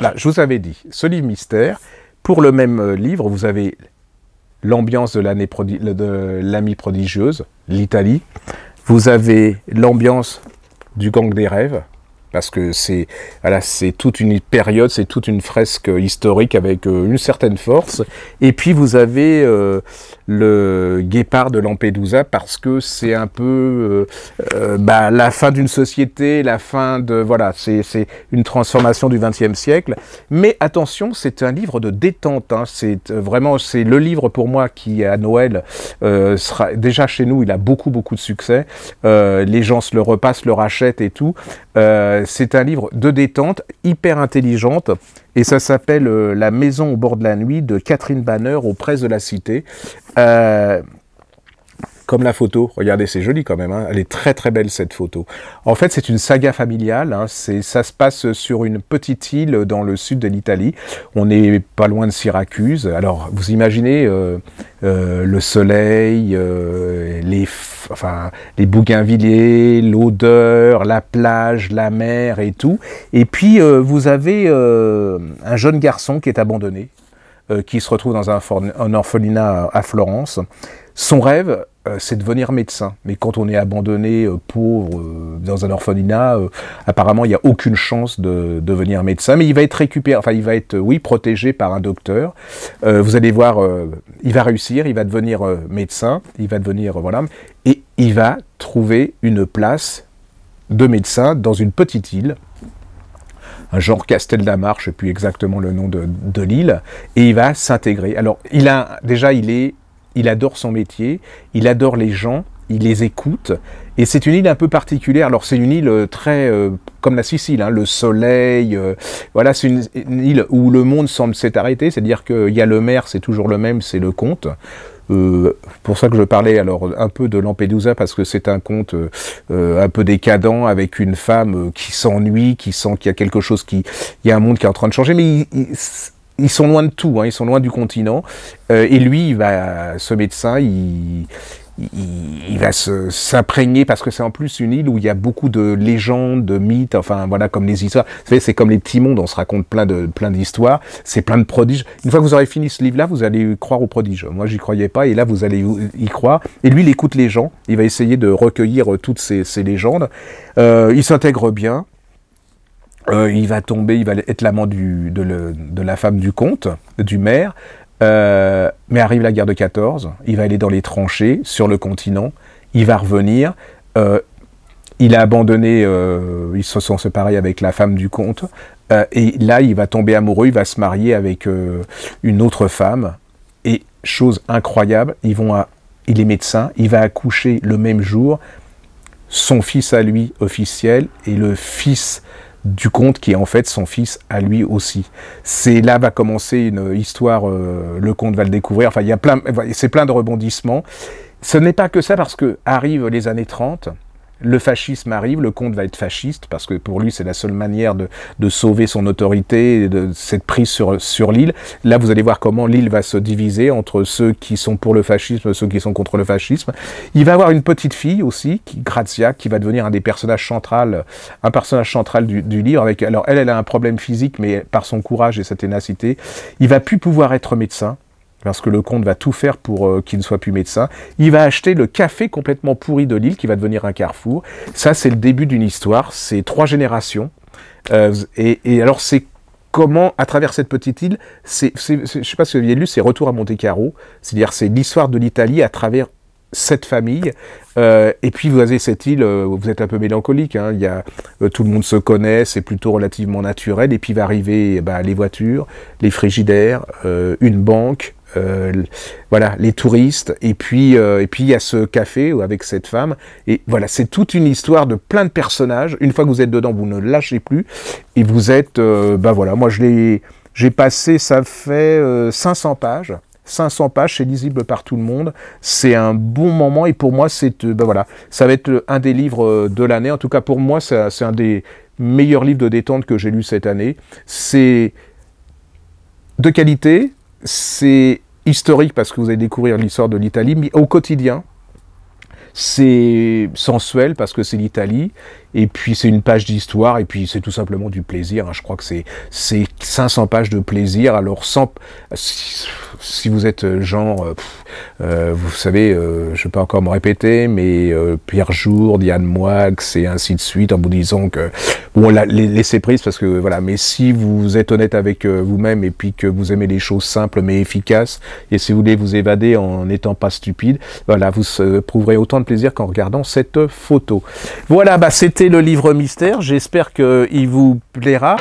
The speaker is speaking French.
Là, je vous avais dit, ce livre mystère, pour le même euh, livre, vous avez l'ambiance de l'ami prodigieuse, l'Italie. Vous avez l'ambiance du gang des rêves, parce que c'est toute une période, c'est toute une fresque historique avec euh, une certaine force. Et puis vous avez euh, le guépard de Lampedusa parce que c'est un peu euh, euh, bah, la fin d'une société, la fin de voilà, c'est une transformation du XXe siècle. Mais attention, c'est un livre de détente. Hein. C'est euh, vraiment c'est le livre pour moi qui à Noël sera déjà chez nous, il a beaucoup beaucoup de succès. les gens se le repassent, le rachètent et tout. c'est un livre de détente, hyper intelligente. Et ça s'appelle euh, La maison au bord de la nuit de Catherine Banner aux presses de la Cité. Euh, comme la photo, regardez, c'est joli quand même. Hein. Elle est très très belle cette photo. En fait, c'est une saga familiale. Hein. C'est, ça se passe sur une petite île dans le sud de l'Italie. On n'est pas loin de Syracuse. Alors, vous imaginez euh, le soleil, les les enfin, les bougainvilliers, l'odeur, la plage, la mer et tout. Et puis, euh, vous avez euh, un jeune garçon qui est abandonné, euh, qui se retrouve dans un, orphelinat euh, à Florence. Son rêve, euh, c'est de devenir médecin. Mais quand on est abandonné, pauvre, dans un orphelinat, apparemment, il n'y a aucune chance de, devenir médecin. Mais il va être récupéré, enfin, il va être, oui, protégé par un docteur. vous allez voir, il va réussir, il va devenir médecin, il va devenir, voilà, et il va trouver une place de médecin dans une petite île un genre castel je ne sais plus exactement le nom de, l'île, et il va s'intégrer. Alors, il a, déjà, il, est, il adore son métier, il adore les gens, il les écoute. Et c'est une île un peu particulière. Alors c'est une île euh, très euh, comme la Sicile, hein, le soleil. Euh, voilà, c'est une, île où le monde semble s'être arrêté. C'est-à-dire qu'il y a le maire, c'est toujours le même, c'est le comte. Euh, pour ça que je parlais alors un peu de Lampedusa parce que c'est un conte euh, euh, un peu décadent avec une femme qui s'ennuie, qui sent qu'il y a quelque chose qui, il y a un monde qui est en train de changer, mais ils sont loin de tout, hein, ils sont loin du continent. et lui, il va, ce médecin, il, il, va s'imprégner parce que c'est en plus une île où il y a beaucoup de légendes, de mythes, enfin voilà, comme les histoires. Vous savez, c'est comme les petits mondes, on se raconte plein de plein d'histoires, c'est plein de prodiges. Une fois que vous aurez fini ce livre-là, vous allez croire aux prodiges. Moi, je j'y croyais pas, et là, vous allez y croire. Et lui, il écoute les gens, il va essayer de recueillir euh, toutes ces, légendes. Euh, il s'intègre bien. Euh, il va tomber, il va être l'amant de la femme du comte, du maire. Euh, mais arrive la guerre de 14, il va aller dans les tranchées sur le continent, il va revenir. Euh, il a abandonné, euh, ils se sont séparés avec la femme du comte, euh, et là il va tomber amoureux, il va se marier avec une autre femme. Et chose incroyable, ils vont à, il est médecin, il va accoucher le même jour, son fils à lui officiel et le fils du comte qui est en fait son fils à lui aussi. C'est là va commencer une histoire, euh, le comte va le découvrir, enfin il y a plein, c'est plein de rebondissements. Ce n'est pas que ça parce que arrivent les années 30, le fascisme arrive, le comte va être fasciste, parce que pour lui, c'est la seule manière de, de sauver son autorité, de cette prise sur, sur l'île. Là, vous allez voir comment l'île va se diviser entre ceux qui sont pour le fascisme, et ceux qui sont contre le fascisme. Il va avoir une petite fille aussi, qui, Grazia, qui va devenir un des personnages centrales, un personnage central du, du livre. Avec, alors, elle, elle a un problème physique, mais par son courage et sa ténacité, il va plus pouvoir être médecin parce que le comte va tout faire pour euh, qu'il ne soit plus médecin. Il va acheter le café complètement pourri de l'île qui va devenir un carrefour. Ça, c'est le début d'une histoire. C'est trois générations. Euh, et, alors, c'est comment, à travers cette petite île, c'est, je ne sais pas si vous avez lu, c'est Retour à Monte Carlo. C'est-à-dire, c'est l'histoire de l'Italie à travers cette famille. Euh, et puis vous avez cette île, vous êtes un peu mélancolique, hein, y a, tout le monde se connaît, c'est plutôt relativement naturel, et puis va arriver eh ben, les voitures, les frigidaires, une banque, euh, voilà, les touristes, et puis euh, et puis il y a ce café avec cette femme, et voilà, c'est toute une histoire de plein de personnages. Une fois que vous êtes dedans, vous ne lâchez plus, et vous êtes, ben voilà, moi je l'ai, j'ai passé, ça fait 500 pages. 500 pages, c'est lisible par tout le monde. C'est un bon moment et pour moi, c'est ben voilà, ça va être un des livres de l'année. En tout cas, pour moi, c'est un des meilleurs livres de détente que j'ai lu cette année. C'est de qualité, c'est historique parce que vous allez découvrir l'histoire de l'Italie, mais au quotidien, c'est sensuel parce que c'est l'Italie, et puis c'est une page d'histoire, et puis c'est tout simplement du plaisir. Hein. Je crois que c'est 500 pages de plaisir. Alors, sans, si, vous êtes euh, genre, euh, euh, vous savez, je peux encore me répéter, mais Pierre Jour, Diane Moix, et ainsi de suite, en vous disant que, bon, la, laissez prise, parce que voilà, mais si vous êtes honnête avec vous-même, et puis que vous aimez les choses simples mais efficaces, et si vous voulez vous évader en n'étant pas stupide, voilà, vous prouverez autant de plaisir qu'en regardant cette photo. Voilà, bah c'était c'est le livre mystère, j'espère qu'il vous plaira.